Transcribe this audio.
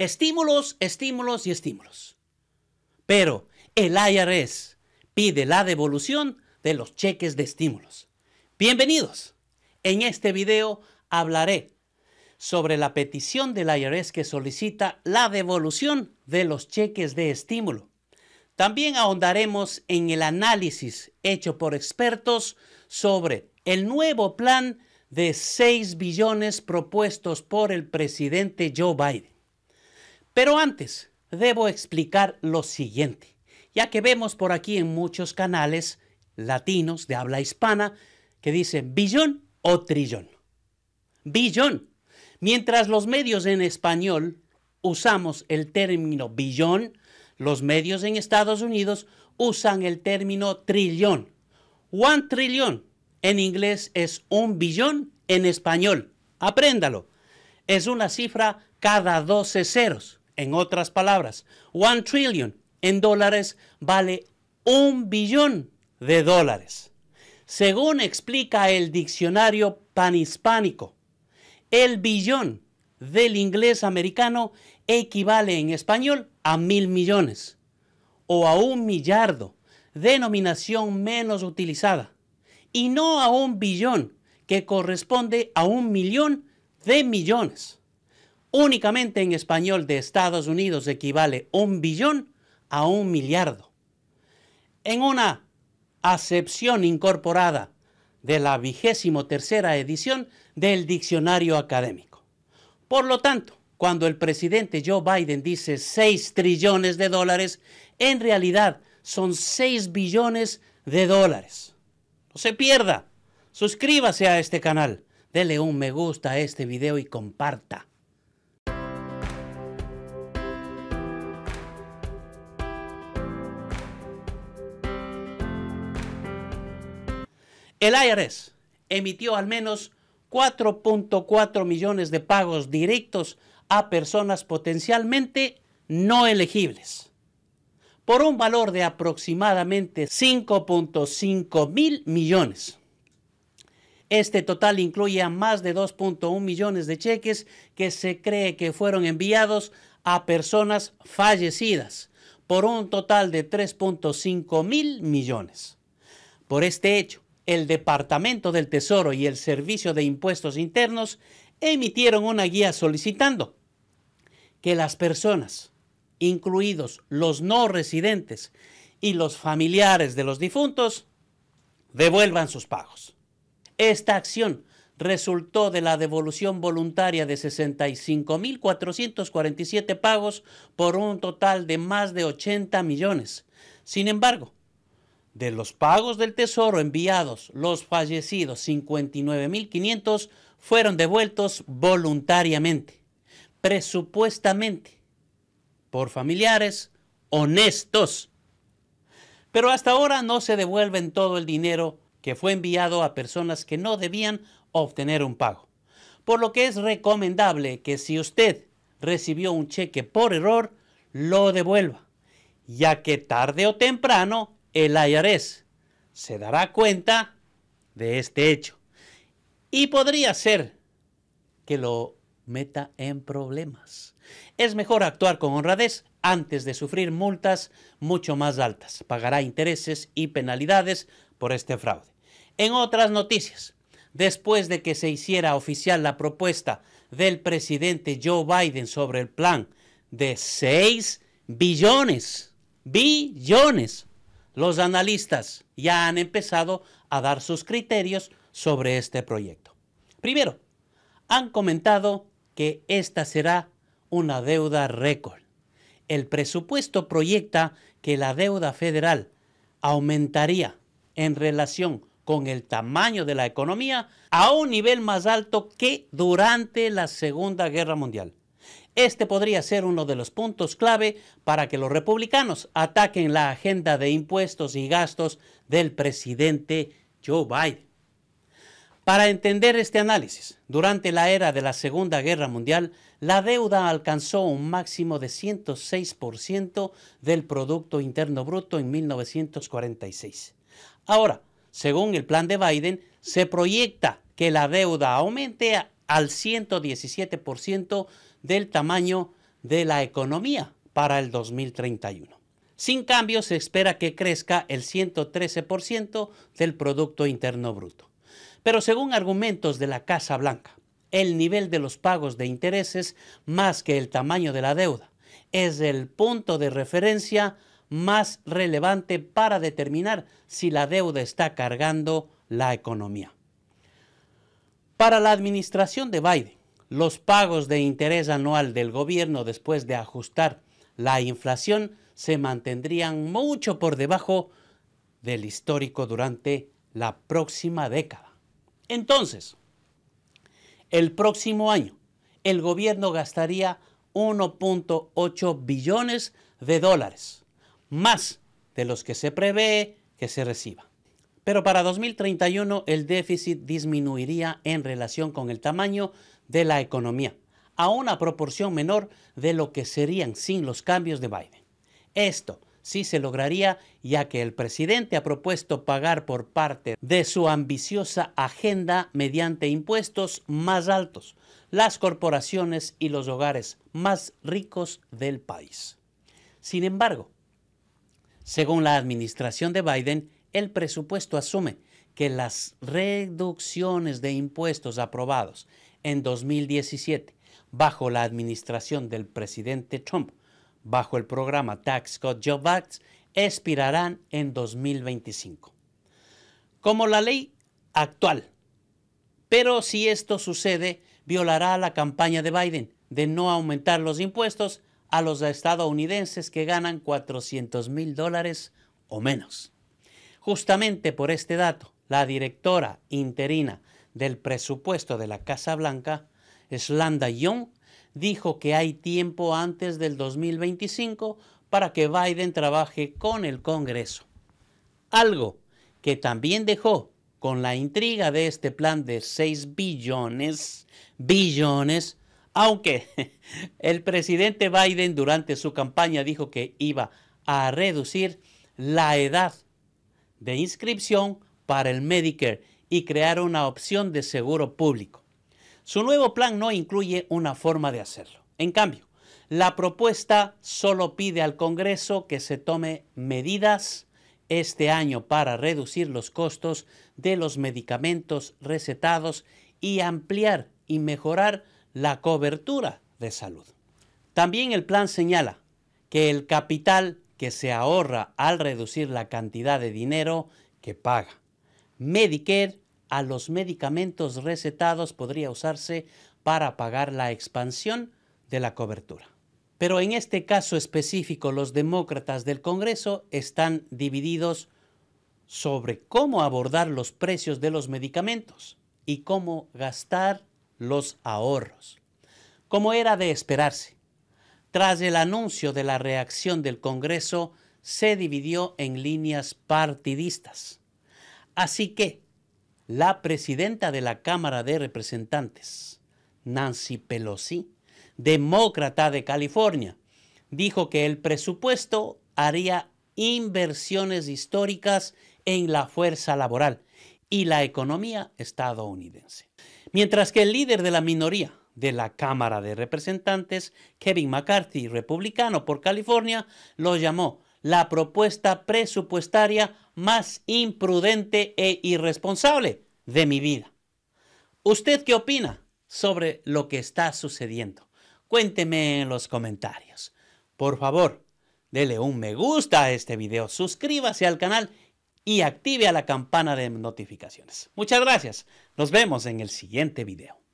Estímulos, estímulos y estímulos. Pero el IRS pide la devolución de los cheques de estímulos. Bienvenidos. En este video hablaré sobre la petición del IRS que solicita la devolución de los cheques de estímulo. También ahondaremos en el análisis hecho por expertos sobre el nuevo plan de 6 billones propuestos por el presidente Joe Biden. Pero antes, debo explicar lo siguiente, ya que vemos por aquí en muchos canales latinos de habla hispana que dicen billón o trillón. Billón. Mientras los medios en español usamos el término billón, los medios en Estados Unidos usan el término trillón. One trillón en inglés es un billón en español. Apréndalo. Es una cifra cada 12 ceros. En otras palabras, one trillion en dólares vale un billón de dólares. Según explica el diccionario panhispánico, el billón del inglés americano equivale en español a mil millones o a un millardo, denominación menos utilizada, y no a un billón que corresponde a un millón de millones únicamente en español de Estados Unidos equivale un billón a un millardo, En una acepción incorporada de la vigésimo tercera edición del diccionario académico. Por lo tanto, cuando el presidente Joe Biden dice 6 trillones de dólares, en realidad son 6 billones de dólares. No se pierda. Suscríbase a este canal, dele un me gusta a este video y comparta. El IRS emitió al menos 4.4 millones de pagos directos a personas potencialmente no elegibles, por un valor de aproximadamente 5.5 mil millones. Este total incluye a más de 2.1 millones de cheques que se cree que fueron enviados a personas fallecidas, por un total de 3.5 mil millones. Por este hecho, el Departamento del Tesoro y el Servicio de Impuestos Internos emitieron una guía solicitando que las personas, incluidos los no residentes y los familiares de los difuntos, devuelvan sus pagos. Esta acción resultó de la devolución voluntaria de 65.447 pagos por un total de más de 80 millones. Sin embargo, de los pagos del Tesoro enviados, los fallecidos 59.500 fueron devueltos voluntariamente, presupuestamente, por familiares honestos. Pero hasta ahora no se devuelven todo el dinero que fue enviado a personas que no debían obtener un pago. Por lo que es recomendable que si usted recibió un cheque por error, lo devuelva, ya que tarde o temprano el IRS se dará cuenta de este hecho y podría ser que lo meta en problemas. Es mejor actuar con honradez antes de sufrir multas mucho más altas. Pagará intereses y penalidades por este fraude. En otras noticias, después de que se hiciera oficial la propuesta del presidente Joe Biden sobre el plan de 6 billones, billones los analistas ya han empezado a dar sus criterios sobre este proyecto. Primero, han comentado que esta será una deuda récord. El presupuesto proyecta que la deuda federal aumentaría en relación con el tamaño de la economía a un nivel más alto que durante la Segunda Guerra Mundial. Este podría ser uno de los puntos clave para que los republicanos ataquen la agenda de impuestos y gastos del presidente Joe Biden. Para entender este análisis, durante la era de la Segunda Guerra Mundial, la deuda alcanzó un máximo de 106% del Producto Interno Bruto en 1946. Ahora, según el plan de Biden, se proyecta que la deuda aumente al 117% del tamaño de la economía para el 2031. Sin cambio, se espera que crezca el 113% del Producto Interno Bruto. Pero según argumentos de la Casa Blanca, el nivel de los pagos de intereses más que el tamaño de la deuda es el punto de referencia más relevante para determinar si la deuda está cargando la economía. Para la administración de Biden, los pagos de interés anual del gobierno después de ajustar la inflación se mantendrían mucho por debajo del histórico durante la próxima década. Entonces, el próximo año, el gobierno gastaría 1.8 billones de dólares, más de los que se prevé que se reciba. Pero para 2031 el déficit disminuiría en relación con el tamaño de la economía, a una proporción menor de lo que serían sin los cambios de Biden. Esto sí se lograría ya que el presidente ha propuesto pagar por parte de su ambiciosa agenda mediante impuestos más altos las corporaciones y los hogares más ricos del país. Sin embargo, según la administración de Biden, el presupuesto asume que las reducciones de impuestos aprobados en 2017 bajo la administración del presidente Trump, bajo el programa Tax Cut Job Act, expirarán en 2025. Como la ley actual. Pero si esto sucede, violará la campaña de Biden de no aumentar los impuestos a los estadounidenses que ganan 400 mil dólares o menos. Justamente por este dato, la directora interina del presupuesto de la Casa Blanca, Slanda Young dijo que hay tiempo antes del 2025 para que Biden trabaje con el Congreso. Algo que también dejó con la intriga de este plan de 6 billones, billones, aunque el presidente Biden durante su campaña dijo que iba a reducir la edad de inscripción para el Medicare y crear una opción de seguro público. Su nuevo plan no incluye una forma de hacerlo. En cambio, la propuesta solo pide al Congreso que se tome medidas este año para reducir los costos de los medicamentos recetados y ampliar y mejorar la cobertura de salud. También el plan señala que el capital que se ahorra al reducir la cantidad de dinero que paga Medicare a los medicamentos recetados podría usarse para pagar la expansión de la cobertura. Pero en este caso específico los demócratas del Congreso están divididos sobre cómo abordar los precios de los medicamentos y cómo gastar los ahorros. Como era de esperarse, tras el anuncio de la reacción del Congreso, se dividió en líneas partidistas. Así que la presidenta de la Cámara de Representantes, Nancy Pelosi, demócrata de California, dijo que el presupuesto haría inversiones históricas en la fuerza laboral y la economía estadounidense. Mientras que el líder de la minoría de la Cámara de Representantes, Kevin McCarthy, republicano por California, lo llamó la propuesta presupuestaria más imprudente e irresponsable de mi vida. ¿Usted qué opina sobre lo que está sucediendo? Cuénteme en los comentarios. Por favor, dele un me gusta a este video, suscríbase al canal y active a la campana de notificaciones. Muchas gracias. Nos vemos en el siguiente video.